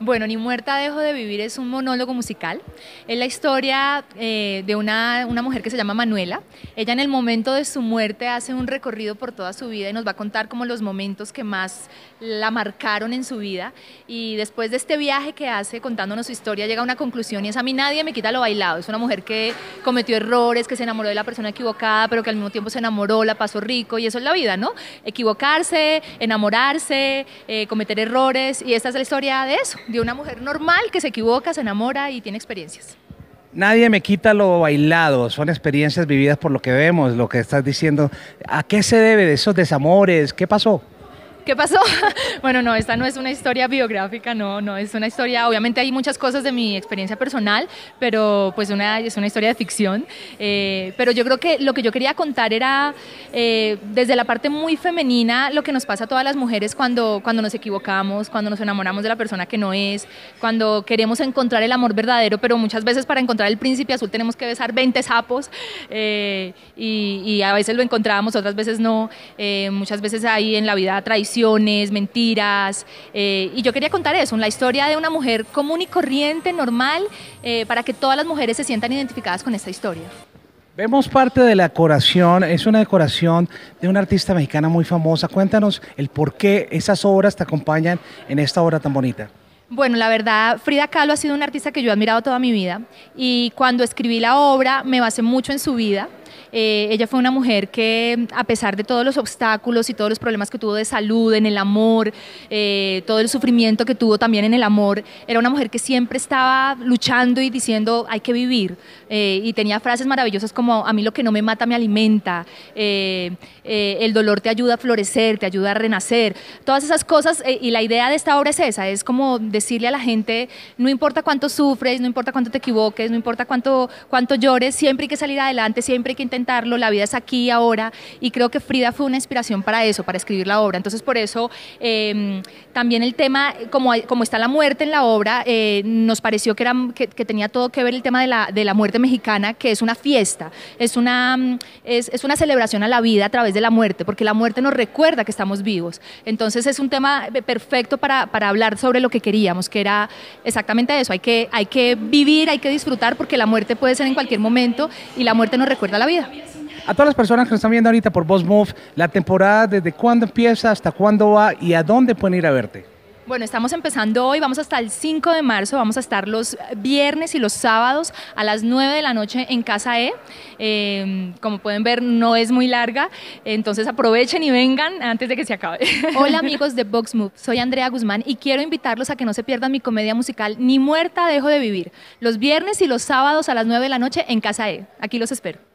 Bueno, Ni muerta dejo de vivir es un monólogo musical. Es la historia eh, de una, mujer que se llama Manuela. Ella en el momento de su muerte hace un recorrido por toda su vida y nos va a contar como los momentos que más la marcaron en su vida. Y después de este viaje que hace contándonos su historia llega a una conclusión y es a mí nadie me quita lo bailado. Es una mujer que cometió errores, que se enamoró de la persona equivocada, pero que al mismo tiempo se enamoró, la pasó rico y eso es la vida, ¿no? Equivocarse, enamorarse, eh, cometer errores y esta es la historia de eso de una mujer normal que se equivoca, se enamora y tiene experiencias. Nadie me quita lo bailado, son experiencias vividas por lo que vemos, lo que estás diciendo. ¿A qué se debe de esos desamores? ¿Qué pasó? ¿Qué pasó? bueno, no, esta no es una historia biográfica, no, no, es una historia, obviamente hay muchas cosas de mi experiencia personal, pero pues una, es una historia de ficción. Eh, pero yo creo que lo que yo quería contar era eh, desde la parte muy femenina lo que nos pasa a todas las mujeres cuando, cuando nos equivocamos, cuando nos enamoramos de la persona que no es, cuando queremos encontrar el amor verdadero, pero muchas veces para encontrar el príncipe azul tenemos que besar 20 sapos eh, y, y, a veces lo encontrábamos, otras veces no. muchas veces hay en la vida traición mentiras. Eh, y yo quería contar eso, la historia de una mujer común y corriente, normal, eh, para que todas las mujeres se sientan identificadas con esta historia. Vemos parte de la decoración, es una decoración de una artista mexicana muy famosa. Cuéntanos el por qué esas obras te acompañan en esta obra tan bonita. Bueno, la verdad, Frida Kahlo ha sido una artista que yo he admirado toda mi vida y cuando escribí la obra me basé mucho en su vida eh, ella fue una mujer que, a pesar de todos los obstáculos y todos los problemas que tuvo de salud, en el amor, eh, todo el sufrimiento que tuvo también en el amor, era una mujer que siempre estaba luchando y diciendo hay que vivir. Eh, y tenía frases maravillosas como a mí lo que no me mata me alimenta, el dolor te ayuda a florecer, te ayuda a renacer. Todas esas cosas y la idea de esta obra es esa, es como decirle a la gente, no importa cuánto sufres, no importa cuánto te equivoques, no importa cuánto, cuánto llores, siempre hay que salir adelante, siempre hay que la vida es aquí ahora, y creo que Frida fue una inspiración para eso, para escribir la obra. Entonces, por eso em, también el tema, como, como está la muerte en la obra, eh, nos pareció que, era, que, tenía todo que ver el tema de la, de la muerte mexicana, que es una fiesta, es una, mm, es, es una celebración a la vida a través de la muerte, porque la muerte nos recuerda que estamos vivos. Entonces, es un tema eh, perfecto para, para hablar sobre lo que queríamos, que era exactamente eso, hay que, hay que vivir, hay que disfrutar, porque la muerte puede ser en cualquier momento y la muerte nos recuerda la vida. A todas las personas que nos están viendo ahorita por Boss Move, la temporada, ¿desde cuándo empieza, hasta cuándo va y a dónde pueden ir a verte? Bueno, estamos empezando hoy, vamos hasta el 5 de marzo, vamos a estar los viernes y los sábados a las 9 de la noche en Casa E. Em, como pueden ver, no es muy larga, entonces aprovechen y vengan antes de que se acabe. Hola amigos de Box Move, soy Andrea Guzmán y quiero invitarlos a que no se pierdan mi comedia musical Ni muerta dejo de vivir, los viernes y los sábados a las 9 de la noche en Casa E. Aquí los espero.